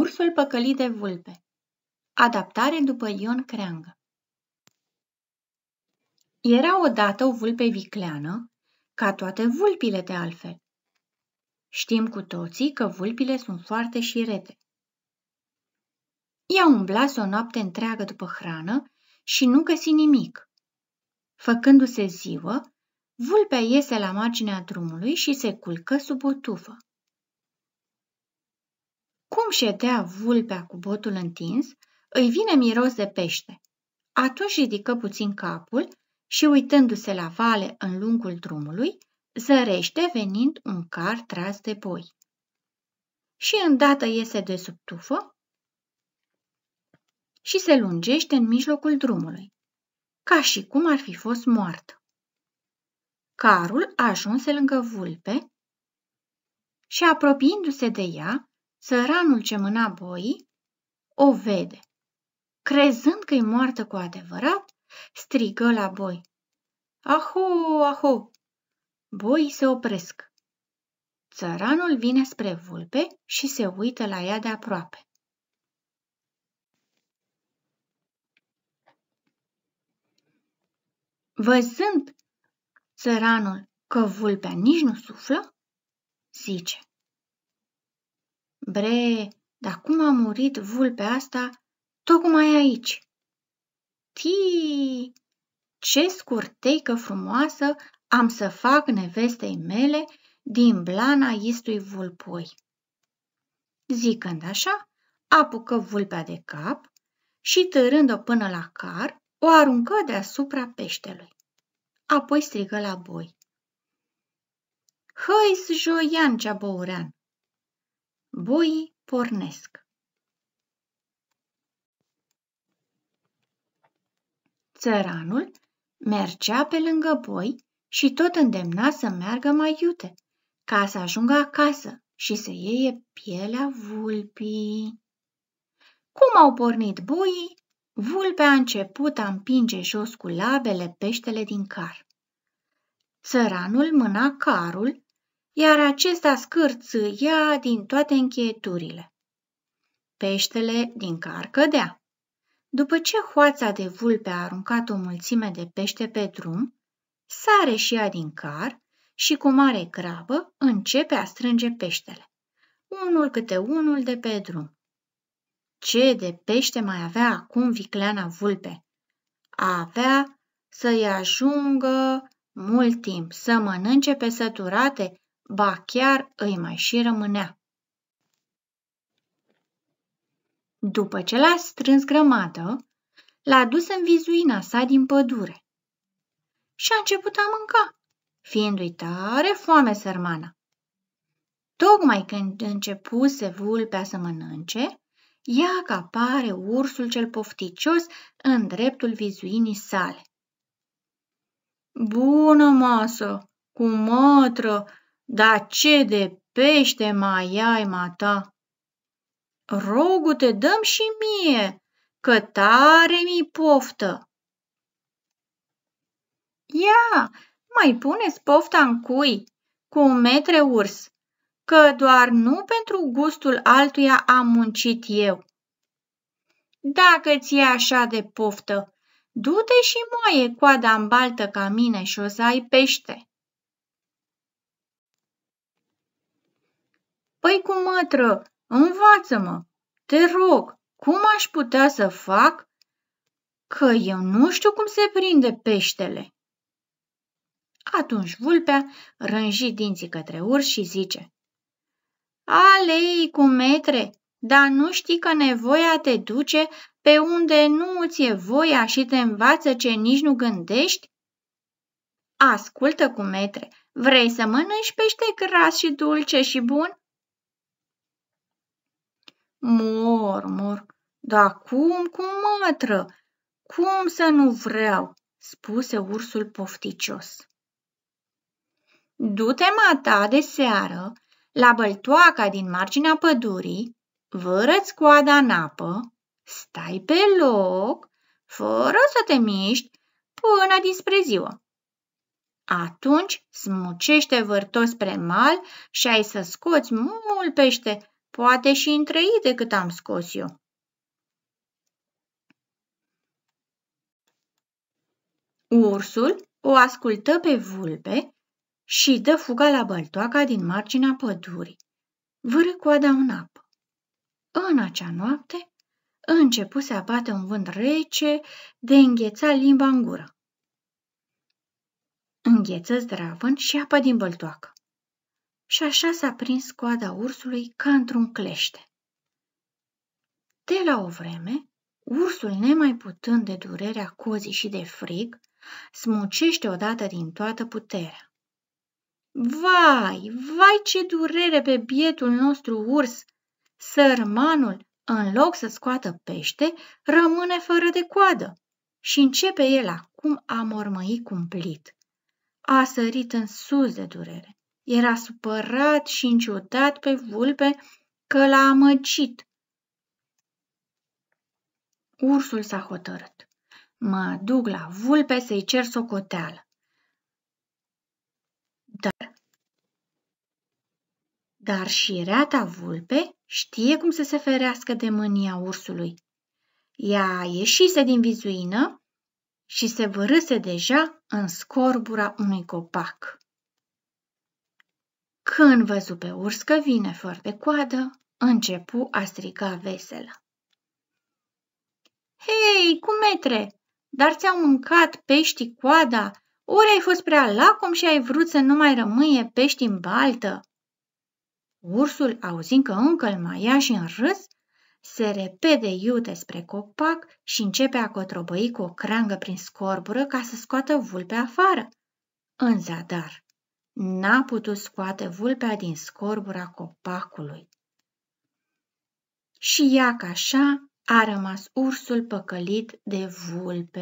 Ursul păcălit de vulpe Adaptare după Ion Creangă Era odată o vulpe vicleană, ca toate vulpile de altfel. Știm cu toții că vulpile sunt foarte și rete. Ea umbla o noapte întreagă după hrană și nu găsi nimic. Făcându-se ziua, vulpea iese la marginea drumului și se culcă sub o tufă. Cum ședea vulpea cu botul întins, îi vine miros de pește. Atunci ridică puțin capul și, uitându-se la vale în lungul drumului, zărește venind un car tras de boi. Și îndată iese de sub tufă și se lungește în mijlocul drumului, ca și cum ar fi fost moart. Carul ajunse lângă vulpe și, apropiindu-se de ea, Țăranul ce mâna boii o vede. Crezând că e moartă cu adevărat, strigă la boi. Aho, aho! Boii se opresc. Țăranul vine spre vulpe și se uită la ea de aproape. Văzând țăranul că vulpea nici nu suflă, zice – Bre, dar cum a murit vulpea asta tocmai aici? Ti ce scurteică frumoasă am să fac nevestei mele din blana istui vulpoi. Zicând așa, apucă vulpea de cap și târând-o până la car, o aruncă deasupra peștelui. Apoi strigă la boi. Hăi, joian cea băurean, Boii pornesc. Țăranul mergea pe lângă boi și tot îndemna să meargă mai iute, ca să ajungă acasă și să ieie pielea vulpii. Cum au pornit boii, vulpea a început a împinge jos cu labele peștele din car. Țăranul mâna carul iar acesta scârțâia din toate încheieturile. Peștele din car cădea. După ce hoața de vulpe a aruncat o mulțime de pește pe drum, sare și ea din car și cu mare grabă începe a strânge peștele, unul câte unul de pe drum. Ce de pește mai avea acum vicleana vulpe? Avea să-i ajungă mult timp să mănânce pe săturate ba chiar îi mai și rămânea. După ce l-a strâns grămadă, l-a dus în vizuina sa din pădure și a început a mânca, fiindu-i tare foame sărmana. Tocmai când începuse vulpea să mănânce, ea că apare ursul cel pofticios în dreptul vizuinii sale. Bună masă, cu mătră dar ce de pește mai ai, mata? Rogu te dăm și mie, că tare mi poftă. Ia, mai puneți pofta în cui, cu un metre urs, că doar nu pentru gustul altuia am muncit eu. Dacă ți-e așa de poftă, du-te și moaie coada în baltă ca mine și o să ai pește. Păi cu mătră, învață-mă! Te rog, cum aș putea să fac? Că eu nu știu cum se prinde peștele. Atunci vulpea rânji dinții către urs și zice Alei cu metre, dar nu știi că nevoia te duce pe unde nu ți e voia și te învață ce nici nu gândești? Ascultă cu metre, vrei să mănânci pește gras și dulce și bun? Mor, mor, dar cum cu mătră? Cum să nu vreau?" spuse ursul pofticios. Du-te, mata, de seară, la băltoaca din marginea pădurii, vărăți coada în apă, stai pe loc, fără să te miști, până dinspre ziua. Atunci smucește vârtos spre mal și ai să scoți mult pește Poate și în trei decât am scos eu. Ursul o ascultă pe vulpe și dă fuga la băltoaca din marginea pădurii. Vâră coada în apă. În acea noapte începu să abate un vânt rece de îngheța limba în gură. Îngheță zdravân și apă din băltoacă și așa s-a prins coada ursului ca într-un clește. De la o vreme, ursul, nemai putând de durerea cozii și de frig, smucește odată din toată puterea. Vai, vai ce durere pe bietul nostru urs! Sărmanul, în loc să scoată pește, rămâne fără de coadă și începe el acum a mormăi cumplit. A sărit în sus de durere. Era supărat și înciudat pe vulpe că l-a amăgit. Ursul s-a hotărât. Mă duc la vulpe să-i cer socoteală. Dar, dar și reata vulpe știe cum să se ferească de mânia ursului. Ea ieșise din vizuină și se vărâse deja în scorbura unui copac. Când văzu pe urs că vine fără de coadă, începu a striga veselă. Hei, cu metre, dar ți-au mâncat peștii coada, ori ai fost prea lacom și ai vrut să nu mai rămâie pești în baltă. Ursul, auzind că încă îl mai ia și în râs, se repede iute spre copac și începe a cotrobăi cu o creangă prin scorbură ca să scoată vulpe afară. În zadar, N-a putut scoate vulpea din scorbura copacului. Și ea, ca așa, a rămas ursul păcălit de vulpe.